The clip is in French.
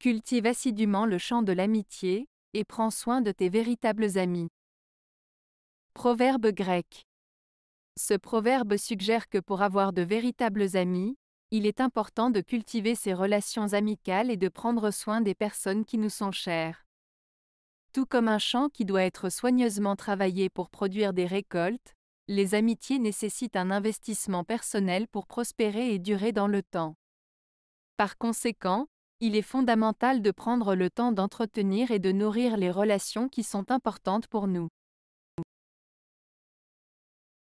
Cultive assidûment le champ de l'amitié, et prends soin de tes véritables amis. Proverbe grec. Ce proverbe suggère que pour avoir de véritables amis, il est important de cultiver ses relations amicales et de prendre soin des personnes qui nous sont chères. Tout comme un champ qui doit être soigneusement travaillé pour produire des récoltes, les amitiés nécessitent un investissement personnel pour prospérer et durer dans le temps. Par conséquent, il est fondamental de prendre le temps d'entretenir et de nourrir les relations qui sont importantes pour nous.